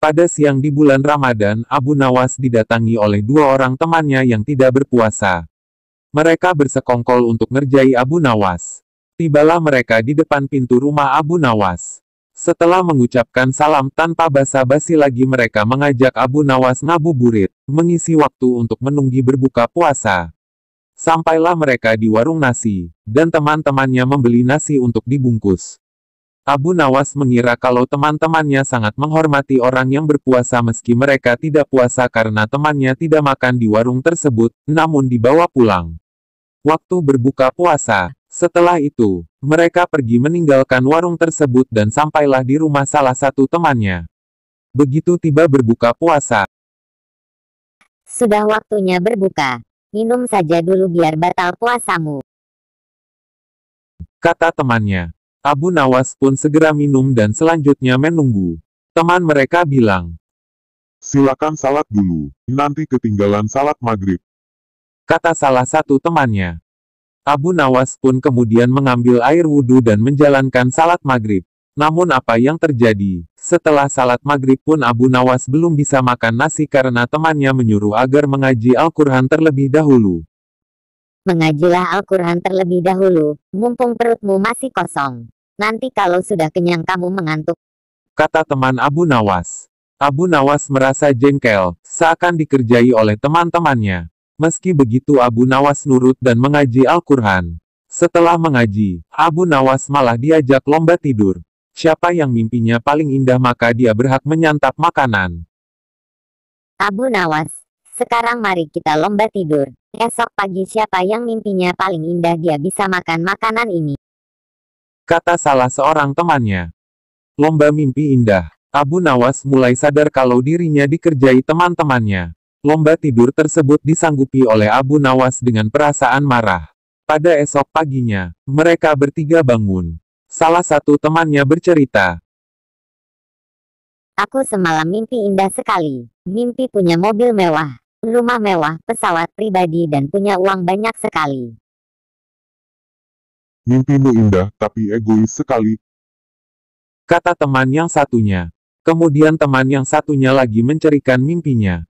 Pada siang di bulan Ramadan, Abu Nawas didatangi oleh dua orang temannya yang tidak berpuasa. Mereka bersekongkol untuk ngerjai Abu Nawas. Tibalah mereka di depan pintu rumah Abu Nawas. Setelah mengucapkan salam tanpa basa-basi lagi mereka mengajak Abu Nawas ngabuburit, mengisi waktu untuk menunggi berbuka puasa. Sampailah mereka di warung nasi, dan teman-temannya membeli nasi untuk dibungkus. Abu Nawas mengira kalau teman-temannya sangat menghormati orang yang berpuasa meski mereka tidak puasa karena temannya tidak makan di warung tersebut, namun dibawa pulang. Waktu berbuka puasa, setelah itu, mereka pergi meninggalkan warung tersebut dan sampailah di rumah salah satu temannya. Begitu tiba berbuka puasa. Sudah waktunya berbuka. Minum saja dulu biar batal puasamu. Kata temannya. Abu Nawas pun segera minum dan selanjutnya menunggu. Teman mereka bilang, Silakan salat dulu, nanti ketinggalan salat maghrib. Kata salah satu temannya. Abu Nawas pun kemudian mengambil air wudhu dan menjalankan salat maghrib. Namun apa yang terjadi? Setelah salat maghrib pun Abu Nawas belum bisa makan nasi karena temannya menyuruh agar mengaji Al-Quran terlebih dahulu. Mengajilah Al-Quran terlebih dahulu, mumpung perutmu masih kosong. Nanti kalau sudah kenyang kamu mengantuk. Kata teman Abu Nawas. Abu Nawas merasa jengkel, seakan dikerjai oleh teman-temannya. Meski begitu Abu Nawas nurut dan mengaji Al-Quran. Setelah mengaji, Abu Nawas malah diajak lomba tidur. Siapa yang mimpinya paling indah maka dia berhak menyantap makanan. Abu Nawas, sekarang mari kita lomba tidur. Esok pagi siapa yang mimpinya paling indah dia bisa makan makanan ini. Kata salah seorang temannya. Lomba mimpi indah. Abu Nawas mulai sadar kalau dirinya dikerjai teman-temannya. Lomba tidur tersebut disanggupi oleh Abu Nawas dengan perasaan marah. Pada esok paginya, mereka bertiga bangun. Salah satu temannya bercerita, Aku semalam mimpi indah sekali. Mimpi punya mobil mewah rumah mewah, pesawat pribadi dan punya uang banyak sekali. Mimpimu indah, tapi egois sekali. Kata teman yang satunya. Kemudian teman yang satunya lagi mencerikan mimpinya.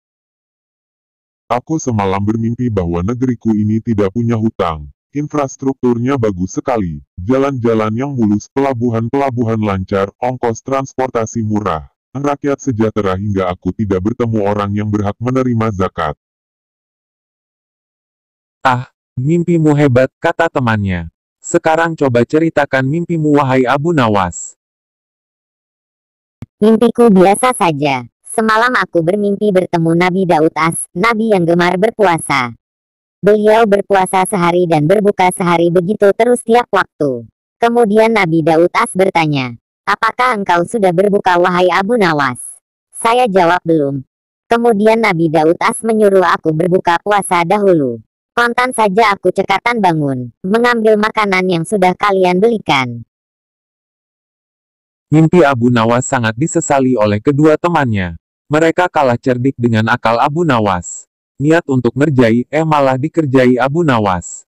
Aku semalam bermimpi bahwa negeriku ini tidak punya hutang. Infrastrukturnya bagus sekali, jalan-jalan yang mulus, pelabuhan-pelabuhan lancar, ongkos transportasi murah rakyat sejahtera hingga aku tidak bertemu orang yang berhak menerima zakat. Ah, mimpimu hebat, kata temannya. Sekarang coba ceritakan mimpimu wahai Abu Nawas. Mimpiku biasa saja. Semalam aku bermimpi bertemu Nabi Daud As, Nabi yang gemar berpuasa. Beliau berpuasa sehari dan berbuka sehari begitu terus tiap waktu. Kemudian Nabi Daud As bertanya, Apakah engkau sudah berbuka wahai Abu Nawas? Saya jawab belum. Kemudian Nabi Daud As menyuruh aku berbuka puasa dahulu. Kontan saja aku cekatan bangun, mengambil makanan yang sudah kalian belikan. Mimpi Abu Nawas sangat disesali oleh kedua temannya. Mereka kalah cerdik dengan akal Abu Nawas. Niat untuk ngerjai, eh malah dikerjai Abu Nawas.